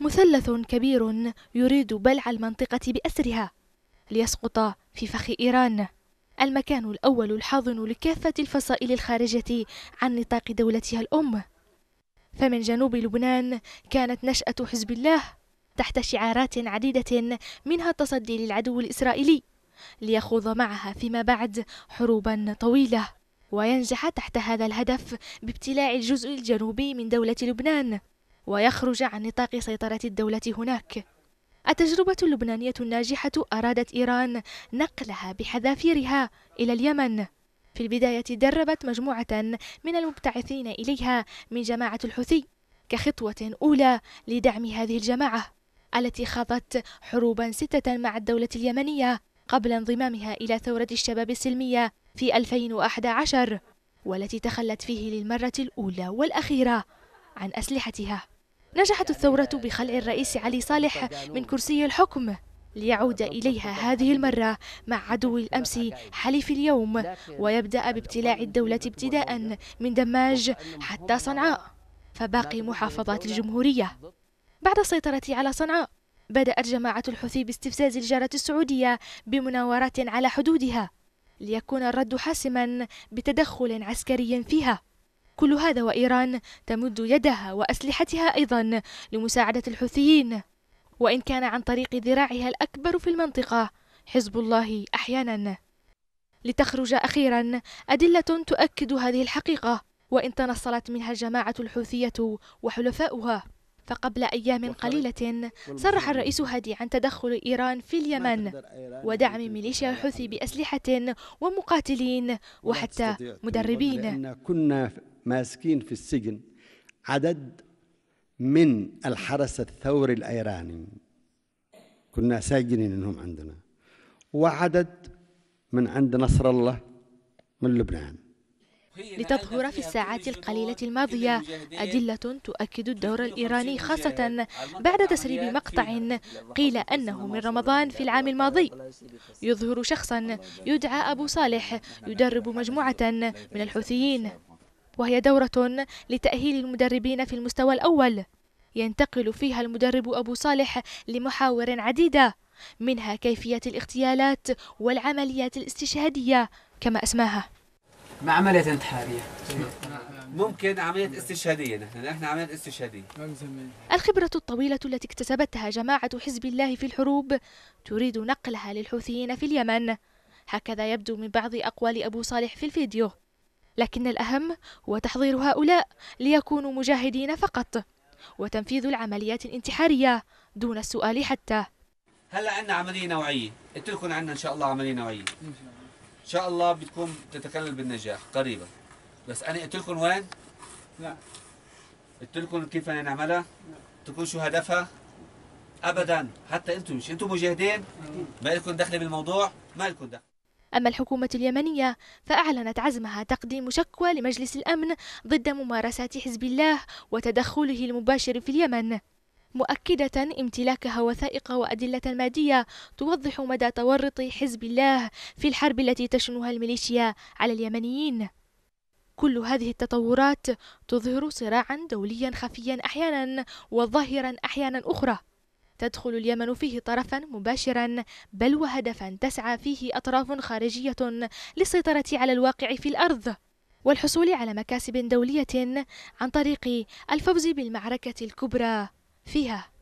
مثلث كبير يريد بلع المنطقة بأسرها ليسقط في فخ إيران المكان الأول الحاضن لكافة الفصائل الخارجة عن نطاق دولتها الأم فمن جنوب لبنان كانت نشأة حزب الله تحت شعارات عديدة منها التصدي للعدو الإسرائيلي ليخوض معها فيما بعد حروبا طويلة وينجح تحت هذا الهدف بابتلاع الجزء الجنوبي من دولة لبنان ويخرج عن نطاق سيطرة الدولة هناك التجربة اللبنانية الناجحة أرادت إيران نقلها بحذافيرها إلى اليمن في البداية دربت مجموعة من المبتعثين إليها من جماعة الحوثي كخطوة أولى لدعم هذه الجماعة التي خاضت حروبا ستة مع الدولة اليمنية قبل انضمامها إلى ثورة الشباب السلمية في 2011 والتي تخلت فيه للمرة الأولى والأخيرة عن أسلحتها نجحت الثورة بخلع الرئيس علي صالح من كرسي الحكم ليعود إليها هذه المرة مع عدو الأمس حليف اليوم ويبدأ بابتلاع الدولة ابتداء من دماج حتى صنعاء فباقي محافظات الجمهورية بعد السيطرة على صنعاء بدأت جماعة الحوثي باستفزاز الجارة السعودية بمناورات على حدودها ليكون الرد حاسما بتدخل عسكري فيها كل هذا وإيران تمد يدها وأسلحتها أيضا لمساعدة الحوثيين وإن كان عن طريق ذراعها الأكبر في المنطقة حزب الله أحيانا لتخرج أخيرا أدلة تؤكد هذه الحقيقة وإن تنصلت منها الجماعة الحوثية وحلفاؤها فقبل أيام قليلة صرح الرئيس هادي عن تدخل إيران في اليمن ودعم ميليشيا الحوثي بأسلحة ومقاتلين وحتى مدربين كنا ماسكين في السجن عدد من الحرس الثوري الأيراني كنا ساجنين انهم عندنا وعدد من عند نصر الله من لبنان لتظهر في الساعات القليلة الماضية أدلة تؤكد الدور الإيراني خاصة بعد تسريب مقطع قيل أنه من رمضان في العام الماضي يظهر شخصا يدعى أبو صالح يدرب مجموعة من الحوثيين وهي دورة لتأهيل المدربين في المستوى الأول ينتقل فيها المدرب أبو صالح لمحاور عديدة منها كيفية الاغتيالات والعمليات الاستشهادية كما أسماها مع عملية انتحارية ممكن عملية استشهادية نحن نحن عملية استشهادية الخبرة الطويلة التي اكتسبتها جماعة حزب الله في الحروب تريد نقلها للحوثيين في اليمن هكذا يبدو من بعض أقوال أبو صالح في الفيديو لكن الأهم هو تحضير هؤلاء ليكونوا مجاهدين فقط وتنفيذ العمليات الانتحارية دون السؤال حتى هلا عندنا عملية نوعية قلت لكم عندنا إن شاء الله عملية نوعية إن شاء الله بتكون تتكلل بالنجاح قريبا بس أنا قلت لكم وين؟ لا قلت لكم كيف بدنا نعملها؟ لا تكون شو هدفها؟ ابدا حتى انتم مش انتم مجاهدين ما لكم دخل بالموضوع ما لكم دخل أما الحكومة اليمنية فأعلنت عزمها تقديم شكوى لمجلس الأمن ضد ممارسات حزب الله وتدخله المباشر في اليمن مؤكدة امتلاكها وثائق وأدلة مادية توضح مدى تورط حزب الله في الحرب التي تشنها الميليشيا على اليمنيين كل هذه التطورات تظهر صراعا دوليا خفيا أحيانا وظاهرا أحيانا أخرى تدخل اليمن فيه طرفا مباشرا بل وهدفا تسعى فيه أطراف خارجية للسيطرة على الواقع في الأرض والحصول على مكاسب دولية عن طريق الفوز بالمعركة الكبرى فيها